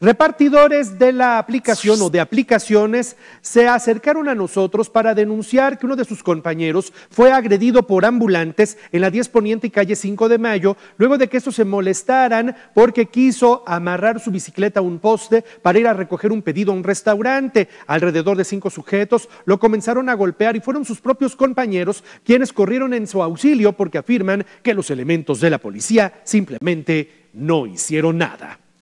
Repartidores de la aplicación o de aplicaciones se acercaron a nosotros para denunciar que uno de sus compañeros fue agredido por ambulantes en la 10 Poniente y calle 5 de Mayo, luego de que estos se molestaran porque quiso amarrar su bicicleta a un poste para ir a recoger un pedido a un restaurante. Alrededor de cinco sujetos lo comenzaron a golpear y fueron sus propios compañeros quienes corrieron en su auxilio porque afirman que los elementos de la policía simplemente no hicieron nada.